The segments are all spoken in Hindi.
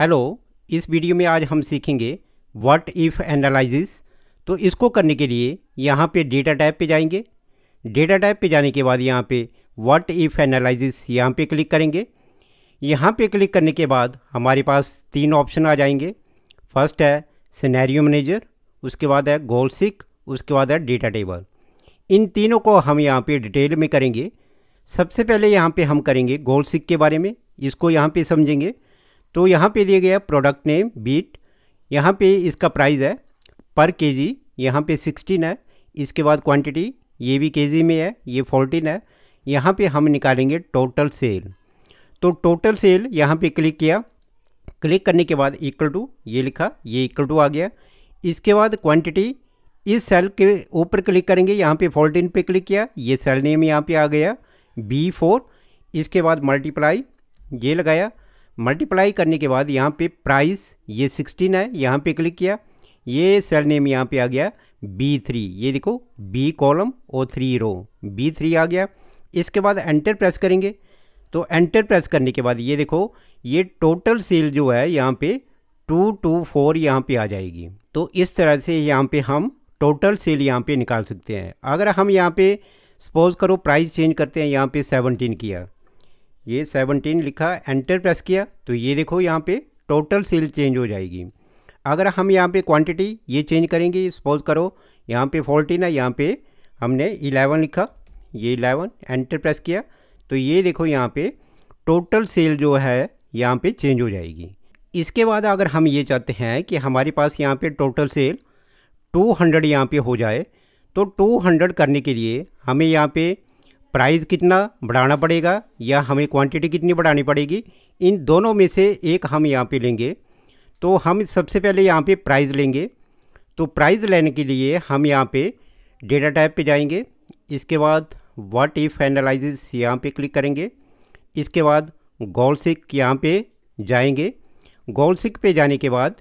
हेलो इस वीडियो में आज हम सीखेंगे व्हाट इफ़ एनालिस तो इसको करने के लिए यहाँ पे डेटा टाइप पे जाएंगे डेटा टाइप पे जाने के बाद यहाँ पे व्हाट इफ़ एनालिस यहाँ पे क्लिक करेंगे यहाँ पे क्लिक करने के बाद हमारे पास तीन ऑप्शन आ जाएंगे फर्स्ट है सिनेरियो मैनेजर उसके बाद है गोल सिक उसके बाद है डेटा टेबल इन तीनों को हम यहाँ पर डिटेल में करेंगे सबसे पहले यहाँ पर हम करेंगे गोल सिक के बारे में इसको यहाँ पर समझेंगे तो यहाँ पे दिया गया प्रोडक्ट नेम बीट यहाँ पे इसका प्राइस है पर के जी यहाँ पर सिक्सटीन है इसके बाद क्वांटिटी ये भी के जी में है ये फोर्टीन है यहाँ पे हम निकालेंगे टोटल सेल तो टोटल सेल यहाँ पे क्लिक किया क्लिक करने के बाद इक्वल टू ये लिखा ये इक्वल टू आ गया इसके बाद क्वांटिटी इस सेल के ऊपर क्लिक करेंगे यहाँ पे फोर्टीन पे क्लिक किया ये सेल नेम यहाँ पे आ गया बी फोर इसके बाद मल्टीप्लाई ये लगाया मल्टीप्लाई करने के बाद यहाँ पे प्राइस ये सिक्सटीन है यहाँ पे क्लिक किया ये सेल नेम यहाँ पे आ गया बी थ्री ये देखो बी कॉलम और थ्री रो बी थ्री आ गया इसके बाद एंटर प्रेस करेंगे तो एंटर प्रेस करने के बाद ये देखो ये टोटल सेल जो है यहाँ पे टू टू फोर यहाँ पे आ जाएगी तो इस तरह से यहाँ पे हम टोटल सेल यहाँ पे निकाल सकते हैं अगर हम यहाँ पे सपोज करो प्राइस चेंज करते हैं यहाँ पे सेवनटीन किया ये सेवनटीन लिखा एंटर प्रेस किया तो ये देखो यहाँ पे टोटल सेल चेंज हो जाएगी अगर हम यहाँ पे क्वांटिटी ये चेंज करेंगे सपोज करो यहाँ पे फोर्टीन है यहाँ पे हमने इलेवन लिखा ये इलेवन एंटर प्रेस किया तो ये देखो यहाँ पे टोटल सेल जो है यहाँ पे चेंज हो जाएगी इसके बाद अगर हम ये चाहते हैं कि हमारे पास यहाँ पर टोटल सेल टू हंड्रेड यहाँ पर हो जाए तो टू करने के लिए हमें यहाँ पर प्राइस कितना बढ़ाना पड़ेगा या हमें क्वांटिटी कितनी बढ़ानी पड़ेगी इन दोनों में से एक हम यहाँ पे लेंगे तो हम सबसे पहले यहाँ पे प्राइस लेंगे तो प्राइस लेने के लिए हम यहाँ पे डेटा टाइप पे जाएंगे इसके बाद व्हाट इफ़ एनालिसिस यहाँ पे क्लिक करेंगे इसके बाद गोल सिक यहाँ पर जाएंगे गोल सिक पे जाने के बाद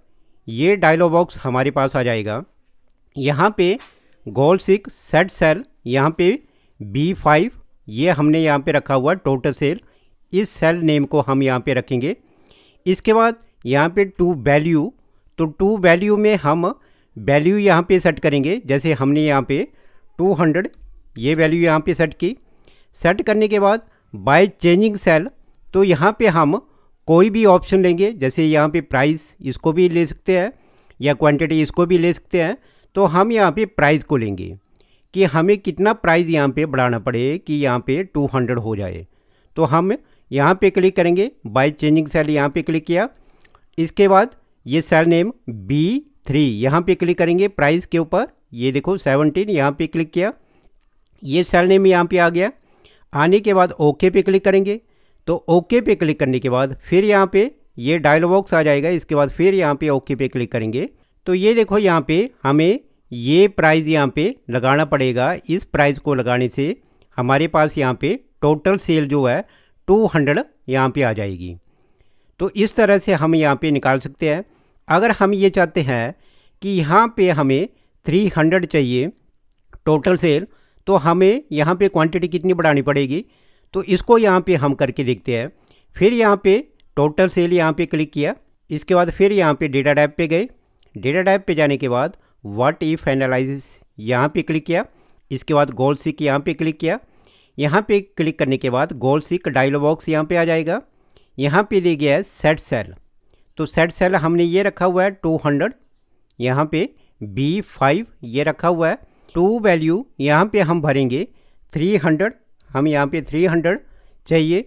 ये डायलॉग बॉक्स हमारे पास आ जाएगा यहाँ पर गोल सिक सेट सेल यहाँ पर बी फाइव ये हमने यहाँ पे रखा हुआ टोटल सेल इस सेल नेम को हम यहाँ पे रखेंगे इसके बाद यहाँ पे टू वैल्यू तो टू वैल्यू में हम वैल्यू यहाँ पे सेट करेंगे जैसे हमने यहाँ पे 200 ये वैल्यू यहाँ पे सेट की सेट करने के बाद बाय चेंजिंग सेल तो यहाँ पे हम कोई भी ऑप्शन लेंगे जैसे यहाँ पे प्राइस इसको भी ले सकते हैं या क्वान्टिटी इसको भी ले सकते हैं तो हम यहाँ पर प्राइस को लेंगे कि हमें कितना प्राइस यहाँ पे बढ़ाना पड़े कि यहाँ पे 200 हो जाए तो हम यहाँ पे क्लिक करेंगे बाय चेंजिंग सेल यहाँ पे क्लिक किया इसके बाद ये सेल नेम बी थ्री यहाँ पर क्लिक करेंगे प्राइस के ऊपर ये देखो सेवनटीन यहाँ पे क्लिक किया ये सेल नेम यहाँ पे आ गया आने के बाद ओके पे क्लिक करेंगे तो ओके पे क्लिक करने के बाद फिर यहाँ पे ये डायलॉग बॉक्स आ जाएगा इसके बाद फिर यहाँ पे ओके पे क्लिक करेंगे तो ये देखो यहाँ पे हमें ये प्राइस यहाँ पे लगाना पड़ेगा इस प्राइस को लगाने से हमारे पास यहाँ पे टोटल सेल जो है टू हंड्रेड यहाँ पर आ जाएगी तो इस तरह से हम यहाँ पे निकाल सकते हैं अगर हम ये चाहते हैं कि यहाँ पे हमें थ्री हंड्रेड चाहिए टोटल सेल तो हमें यहाँ पे क्वांटिटी कितनी बढ़ानी पड़ेगी तो इसको यहाँ पे हम करके देखते हैं फिर यहाँ पे टोटल सेल यहाँ पे क्लिक किया इसके बाद फिर यहाँ पे डेटा टैब पे गए डेटा टैब पे जाने के बाद व्हाट इफ एनालिस यहाँ पे क्लिक किया इसके बाद गोल सिक यहाँ पे क्लिक किया यहाँ पे क्लिक करने के बाद गोल सिक डायलॉग बॉक्स यहाँ पे आ जाएगा यहाँ पे दिया गया है सेट सेल तो सेट सेल हमने ये रखा हुआ है टू हंड्रेड यहाँ पे बी फाइव ये रखा हुआ है टू वैल्यू यहाँ पे हम भरेंगे थ्री हंड्रेड हम यहाँ पे थ्री हंड्रेड चाहिए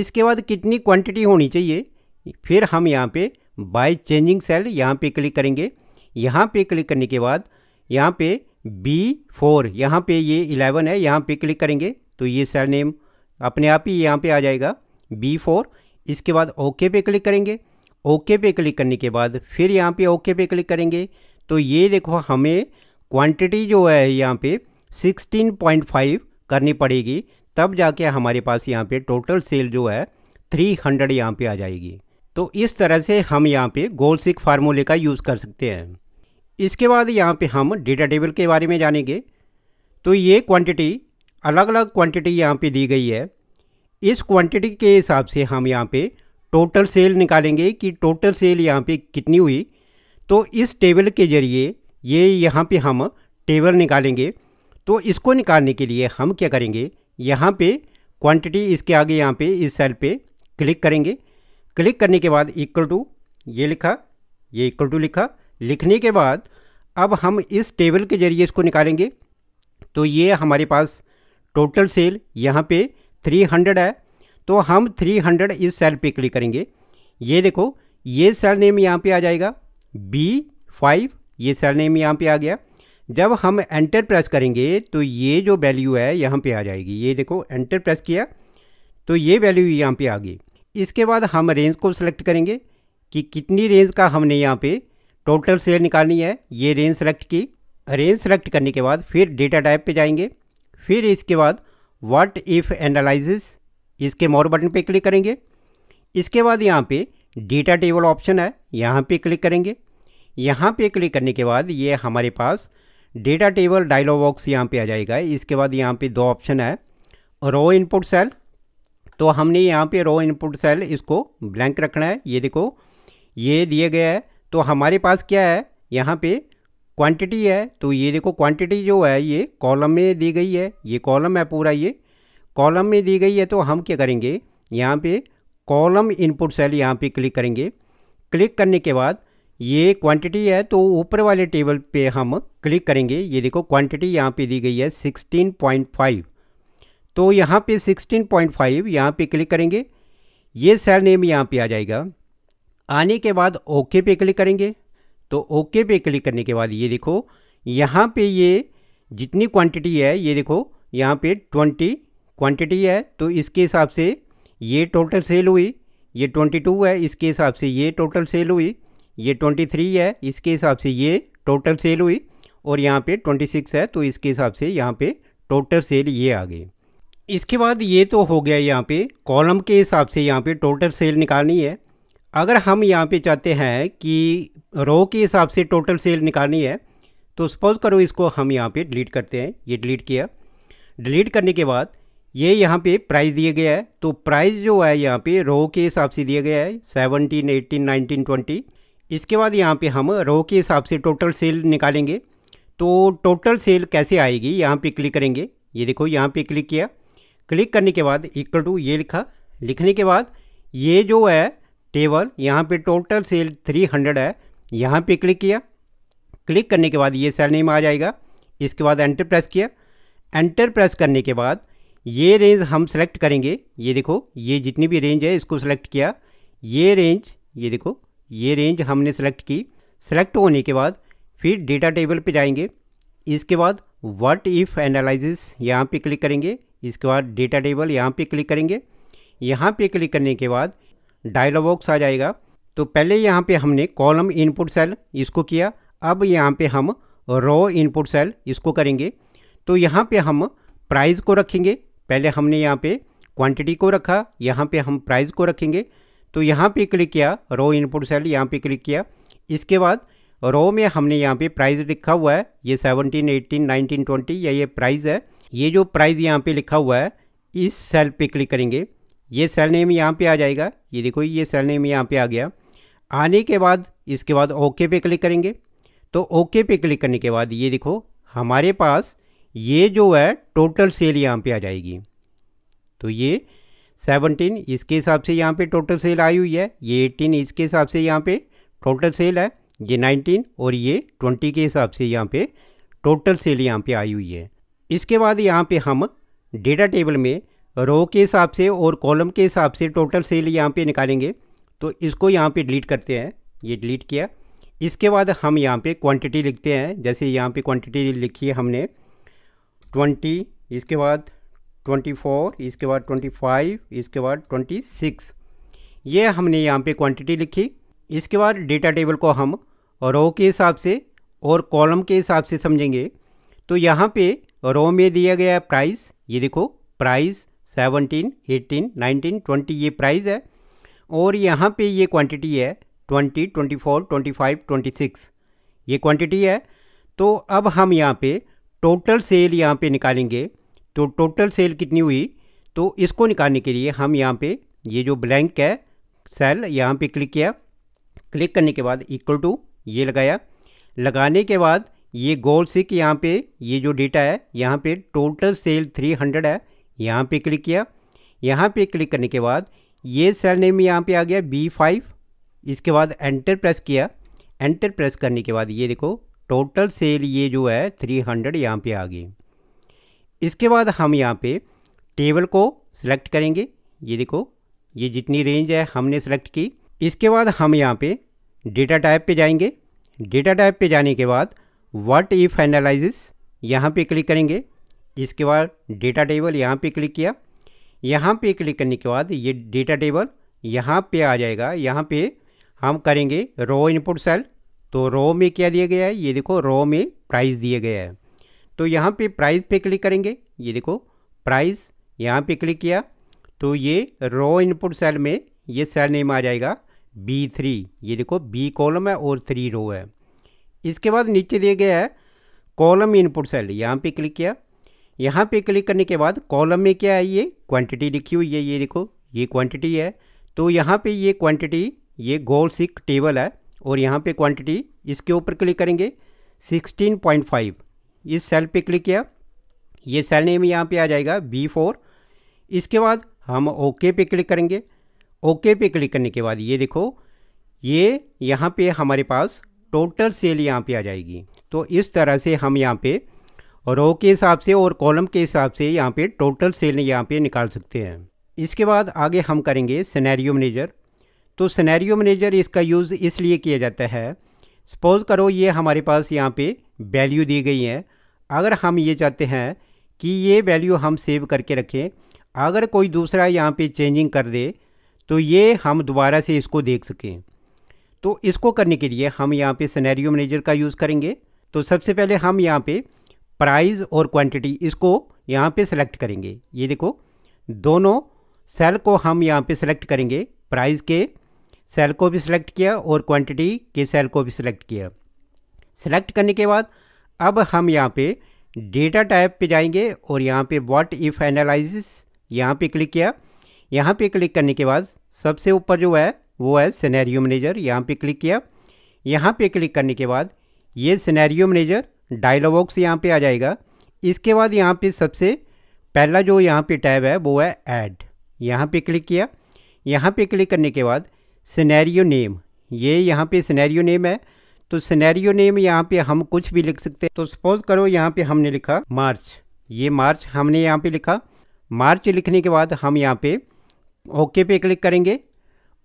इसके बाद कितनी क्वांटिटी होनी चाहिए फिर हम यहाँ पे बाय चेंजिंग सेल यहाँ पे क्लिक करेंगे यहाँ पे क्लिक करने के बाद यहाँ पे बी फोर यहाँ पे ये इलेवन है यहाँ पे क्लिक करेंगे तो ये सेल नेम अपने आप ही यहाँ पे आ जाएगा बी फोर इसके बाद ओके पे क्लिक करेंगे ओके पे क्लिक करने के बाद फिर यहाँ पे ओके पे क्लिक करेंगे तो ये देखो हमें क्वांटिटी जो है यहाँ पे 16.5 करनी पड़ेगी तब जाके हमारे पास यहाँ पे टोटल सेल जो है 300 हंड्रेड यहाँ पर आ जाएगी तो इस तरह से हम यहाँ पे गोल सिक फार्मूले का यूज़ कर सकते हैं इसके बाद यहाँ पे हम डेटा टेबल के बारे में जानेंगे तो ये क्वांटिटी अलग अलग क्वांटिटी यहाँ पे दी गई है इस क्वांटिटी के हिसाब से हम यहाँ पे टोटल सेल निकालेंगे कि टोटल सेल यहाँ पे कितनी हुई तो इस टेबल के ज़रिए ये यहाँ पे हम टेबल निकालेंगे तो इसको निकालने के लिए हम क्या करेंगे यहाँ पर क्वान्टिटी इसके आगे यहाँ पर इस सेल पर क्लिक करेंगे क्लिक करने के बाद इक्वल टू ये लिखा ये इक्वल टू लिखा लिखने के बाद अब हम इस टेबल के ज़रिए इसको निकालेंगे तो ये हमारे पास टोटल सेल यहाँ पे 300 है तो हम 300 इस सेल पे क्लिक करेंगे ये देखो ये सेल नेम यहाँ पे आ जाएगा बी फाइव ये सेल नेम यहाँ पे आ गया जब हम एंटर प्रेस करेंगे तो ये जो वैल्यू है यहाँ पे आ जाएगी ये देखो एंटर प्रेस किया तो ये वैल्यू यहाँ पे आ गई इसके बाद हम रेंज को सिलेक्ट करेंगे कि कितनी रेंज का हमने यहाँ पे टोटल सेल निकालनी है ये रेंज सेलेक्ट की रेंज सेलेक्ट करने के बाद फिर डेटा टाइप पे जाएंगे फिर इसके बाद व्हाट इफ़ एनालिसिस इसके मोर बटन पे क्लिक करेंगे इसके बाद यहाँ पे डेटा टेबल ऑप्शन है यहाँ पे क्लिक करेंगे यहाँ पे क्लिक करने के बाद ये हमारे पास डेटा टेबल डायलॉग बॉक्स यहाँ पे आ जाएगा इसके बाद यहाँ पे दो ऑप्शन है रो इनपुट सेल तो हमने यहाँ पे रो इनपुट सेल इसको ब्लैंक रखना है ये देखो ये दिए गया है तो हमारे पास क्या है यहाँ पे क्वांटिटी है तो ये देखो क्वांटिटी जो है ये कॉलम में दी गई है ये कॉलम है पूरा ये कॉलम में दी गई है तो हम क्या करेंगे यहाँ पे कॉलम इनपुट सेल यहाँ पे क्लिक करेंगे क्लिक करने के बाद ये क्वांटिटी है तो ऊपर वाले टेबल पे हम क्लिक करेंगे ये देखो क्वांटिटी यहाँ पे दी गई है 16.5 तो यहाँ पे 16.5 पॉइंट यहाँ पर क्लिक करेंगे ये सेल नेम यहाँ पर आ जाएगा आने के बाद ओके पे क्लिक करेंगे तो ओके पे क्लिक करने के बाद ये देखो यहाँ पे ये जितनी क्वांटिटी है ये देखो यहाँ पे ट्वेंटी क्वांटिटी है तो इसके हिसाब से ये टोटल सेल हुई ये ट्वेंटी टू है इसके हिसाब से ये टोटल सेल हुई ये ट्वेंटी थ्री है इसके हिसाब से ये टोटल सेल हुई और यहाँ पे ट्वेंटी सिक्स है तो इसके हिसाब से यहाँ पे टोटल सेल ये आ गई इसके बाद ये तो हो गया यहाँ पे कॉलम के हिसाब से यहाँ पे टोटल सेल निकालनी है अगर हम यहाँ पे चाहते हैं कि रो के हिसाब से टोटल सेल निकालनी है तो सपोज़ करो इसको हम यहाँ पे डिलीट करते हैं ये डिलीट किया डिलीट करने के बाद ये यहाँ पे प्राइस दिया गया है तो प्राइस जो है यहाँ पे रो के हिसाब से दिया गया है सेवनटीन एटीन नाइनटीन ट्वेंटी इसके बाद यहाँ पे हम रो के हिसाब से टोटल सेल निकालेंगे तो टोटल सेल कैसे आएगी यहाँ पे क्लिक करेंगे ये देखो यहाँ पे क्लिक किया क्लिक करने के बाद इक्वल टू ये लिखा लिखने के बाद ये जो है टेबल यहाँ पे टोटल सेल 300 है यहाँ पे क्लिक किया क्लिक करने के बाद ये सेल नेम आ जाएगा इसके बाद एंटर प्रेस किया एंटर प्रेस करने के बाद ये रेंज हम सेलेक्ट करेंगे ये देखो ये जितनी भी रेंज है इसको सेलेक्ट किया ये रेंज ये देखो ये रेंज हमने सेलेक्ट की सेलेक्ट होने के बाद फिर डेटा टेबल पे जाएंगे इसके बाद व्हाट इफ़ एनालिसिस यहाँ पे क्लिक करेंगे इसके बाद डेटा टेबल यहाँ पे क्लिक करेंगे यहाँ पे क्लिक करने के बाद डायलॉग बॉक्स आ जाएगा तो पहले यहाँ पे हमने कॉलम इनपुट सेल इसको किया अब यहाँ पे हम रो इनपुट सेल इसको करेंगे तो यहाँ पे हम प्राइस को रखेंगे पहले हमने यहाँ पे क्वांटिटी को रखा यहाँ पे हम प्राइस को रखेंगे तो यहाँ पे क्लिक किया रो इनपुट सेल यहाँ पे क्लिक किया इसके बाद रो में हमने यहाँ पे प्राइस लिखा हुआ है ये सेवनटीन एटीन नाइनटीन ट्वेंटी या ये प्राइज़ है ये जो प्राइज़ यहाँ पर लिखा हुआ है इस सेल पर क्लिक करेंगे ये सेल नेम यहाँ पे आ जाएगा ये देखो ये सेल नेम यहाँ पे आ गया आने के बाद इसके बाद ओके पे क्लिक करेंगे तो ओके पे क्लिक करने के बाद ये देखो हमारे पास ये जो है टोटल सेल यहाँ पे आ जाएगी तो ये सेवनटीन इसके हिसाब से यहाँ पे टोटल सेल आई हुई है ये एटीन इसके हिसाब से यहाँ पे टोटल सेल है ये नाइनटीन और ये ट्वेंटी के हिसाब से यहाँ पे टोटल सेल यहाँ पे आई हुई है इसके बाद यहाँ पे हम डेटा टेबल में रो के हिसाब से और कॉलम के हिसाब से टोटल सेल यहाँ पे निकालेंगे तो इसको यहाँ पे डिलीट करते हैं ये डिलीट किया इसके बाद हम यहाँ पे क्वांटिटी लिखते हैं जैसे यहाँ पे क्वांटिटी लिखी है हमने ट्वेंटी इसके बाद ट्वेंटी फोर इसके बाद ट्वेंटी फाइव इसके बाद ट्वेंटी सिक्स ये हमने यहाँ पे क्वांटिटी लिखी इसके बाद डेटा टेबल को हम रो के हिसाब से और कॉलम के हिसाब से समझेंगे तो यहाँ पर रो में दिया गया प्राइस ये देखो price seventeen eighteen nineteen twenty ये प्राइस है और यहाँ पे ये क्वांटिटी है twenty twenty four twenty five twenty six ये क्वांटिटी है तो अब हम यहाँ पे टोटल सेल यहाँ पे निकालेंगे तो टोटल सेल कितनी हुई तो इसको निकालने के लिए हम यहाँ पे ये जो ब्लैंक है सेल यहाँ पे क्लिक किया क्लिक करने के बाद इक्वल टू ये लगाया लगाने के बाद ये गोल सिक यहाँ पे ये जो डेटा है यहाँ पे टोटल सेल 300 है यहाँ पे क्लिक किया यहाँ पे क्लिक करने के बाद ये सेल नेम यहाँ पे आ गया बी फाइव इसके बाद एंटर प्रेस किया एंटर प्रेस करने के बाद ये देखो टोटल सेल ये जो है थ्री हंड्रेड यहाँ पर आ गई इसके बाद हम यहाँ पे टेबल को सिलेक्ट करेंगे ये देखो ये जितनी रेंज है हमने सेलेक्ट की इसके बाद हम यहाँ पे डेटा टाइप पे जाएंगे डेटा टाइप पे जाने के बाद व्हाट इफ एनालिस यहाँ पे क्लिक करेंगे इसके बाद डेटा टेबल यहाँ पे क्लिक किया यहाँ पे क्लिक करने के बाद ये डेटा टेबल यहाँ पे आ जाएगा यहाँ पे हम करेंगे रो इनपुट सेल तो रो में क्या दिया गया है ये देखो रो में प्राइस दिया गया है तो यहाँ पे प्राइस पे क्लिक करेंगे ये देखो प्राइस यहाँ पे क्लिक किया तो ये रो इनपुट सेल में ये सेल नेम आ जाएगा बी थ्री ये देखो बी कॉलम है और थ्री रो है इसके बाद नीचे दिया गया है कॉलम इनपुट सेल यहाँ पे क्लिक किया यहाँ पे क्लिक करने के बाद कॉलम में क्या है ये क्वांटिटी लिखी हुई है ये देखो ये क्वांटिटी है तो यहाँ पे ये क्वांटिटी ये गोल सिक टेबल है और यहाँ पे क्वांटिटी इसके ऊपर क्लिक करेंगे 16.5 इस सेल पे क्लिक किया ये सेल नेम यहाँ पे आ जाएगा बी फोर इसके बाद हम ओके पे क्लिक करेंगे ओके पे क्लिक करने के बाद ये देखो ये यहाँ पर हमारे पास टोटल सेल यहाँ पर आ जाएगी तो इस तरह से हम यहाँ पर और रो के हिसाब से और कॉलम के हिसाब से यहाँ पे टोटल सेल यहाँ पे निकाल सकते हैं इसके बाद आगे हम करेंगे सिनेरियो मैनेजर तो सिनेरियो मैनेजर इसका यूज़ इसलिए किया जाता है सपोज़ करो ये हमारे पास यहाँ पे वैल्यू दी गई है अगर हम ये चाहते हैं कि ये वैल्यू हम सेव करके रखें अगर कोई दूसरा यहाँ पर चेंजिंग कर दे तो ये हम दोबारा से इसको देख सकें तो इसको करने के लिए हम यहाँ पर सनेरियो मैनेजर का यूज़ करेंगे तो सबसे पहले हम यहाँ पर प्राइस और क्वांटिटी इसको यहाँ पे सेलेक्ट करेंगे ये देखो दोनों सेल को हम यहाँ पे सेलेक्ट करेंगे प्राइस के सेल को भी सिलेक्ट किया और क्वांटिटी के सेल को भी सिलेक्ट किया सेलेक्ट करने के बाद अब हम यहाँ पे डेटा टाइप पे जाएंगे और यहाँ पे व्हाट इफ़ एनालिस यहाँ पे क्लिक किया यहाँ पे क्लिक करने के बाद सबसे ऊपर जो है वो है सिनेरियो मैनेजर यहाँ पे क्लिक किया यहाँ पे क्लिक करने के बाद ये सिनेरियो मैनेजर डायलॉग बॉक्स यहाँ पे आ जाएगा इसके बाद यहाँ पे सबसे पहला जो यहाँ पे टैब है वो है ऐड यहाँ पे क्लिक किया यहाँ पे क्लिक करने के बाद सिनेरियो नेम ये यहाँ पे सिनेरियो नेम है तो सिनेरियो नेम यहाँ पे हम कुछ भी लिख सकते हैं तो सपोज़ करो यहाँ पे हमने लिखा मार्च ये मार्च हमने यहाँ पे लिखा मार्च लिखने के बाद हम यहाँ पे ओके पे क्लिक करेंगे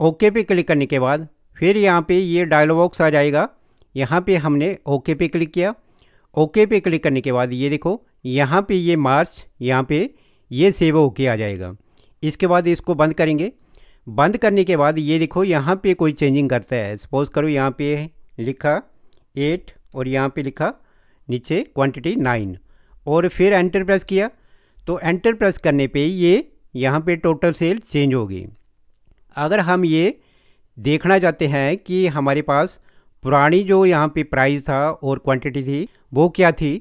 ओके पे क्लिक करने के बाद फिर यहाँ पे ये डायलॉग बॉक्स आ जाएगा यहाँ पे हमने ओके पे क्लिक किया ओके पे क्लिक करने के बाद ये देखो यहाँ पे ये मार्च यहाँ पे ये सेव होके आ जाएगा इसके बाद इसको बंद करेंगे बंद करने के बाद ये देखो यहाँ पे कोई चेंजिंग करता है सपोज़ करो यहाँ पे लिखा एट और यहाँ पे लिखा नीचे क्वांटिटी नाइन और फिर एंटर प्रेस किया तो एंटर प्रेस करने पे ये यहाँ पे टोटल सेल चेंज होगी अगर हम ये देखना चाहते हैं कि हमारे पास पुरानी जो यहाँ पे प्राइस था और क्वांटिटी थी वो क्या थी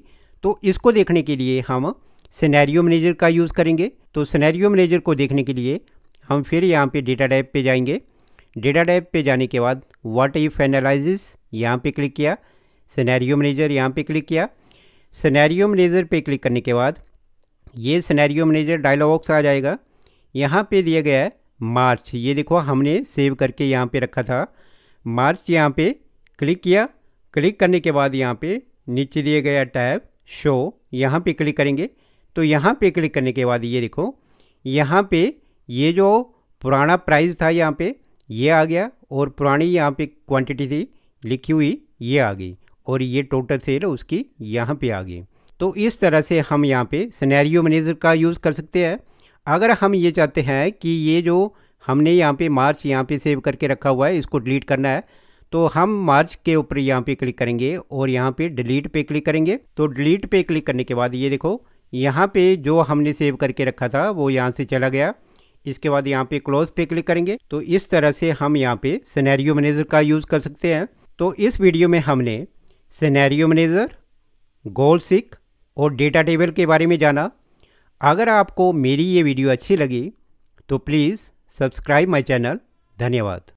तो इसको देखने के लिए हम सिनेरियो मैनेजर का यूज़ करेंगे तो सिनेरियो मैनेजर को देखने के लिए हम फिर यहाँ पे डेटा टाइप पे जाएंगे डेटा टाइप पे जाने के बाद व्हाट इफ एनालिसिस यहाँ पे क्लिक किया सिनेरियो मैनेजर यहाँ पे क्लिक किया सिनेरियो मैनेजर पे क्लिक करने के बाद ये सिनेरियो मैनेजर डायलॉग बॉक्स आ जाएगा यहाँ पे दिया गया है मार्च ये देखो हमने सेव करके यहाँ पे रखा था मार्च यहाँ पे क्लिक किया क्लिक करने के बाद यहाँ पे नीचे दिए गया टैब शो यहाँ पे क्लिक करेंगे तो यहाँ पे क्लिक करने के बाद ये देखो यहाँ पे ये जो पुराना प्राइस था यहाँ पे ये आ गया और पुरानी यहाँ पे क्वांटिटी थी लिखी हुई ये आ गई और ये टोटल सेल उसकी यहाँ पे आ गई तो इस तरह से हम यहाँ पे सिनेरियो मैनेजर का यूज़ कर सकते हैं अगर हम ये चाहते हैं कि ये जो हमने यहाँ पे मार्च यहाँ पे सेव करके रखा हुआ है इसको डिलीट करना है तो हम मार्च के ऊपर यहाँ पे क्लिक करेंगे और यहाँ पे डिलीट पे क्लिक करेंगे तो डिलीट पे क्लिक करने के बाद ये देखो यहाँ पे जो हमने सेव करके रखा था वो यहाँ से चला गया इसके बाद यहाँ पे क्लोज पे क्लिक करेंगे तो इस तरह से हम यहाँ पे सैनैरियो मैनेजर का यूज़ कर सकते हैं तो इस वीडियो में हमने सिनेरियो मैनेजर गोल सिक और डेटा टेबल के बारे में जाना अगर आपको मेरी ये वीडियो अच्छी लगी तो प्लीज़ सब्सक्राइब माई चैनल धन्यवाद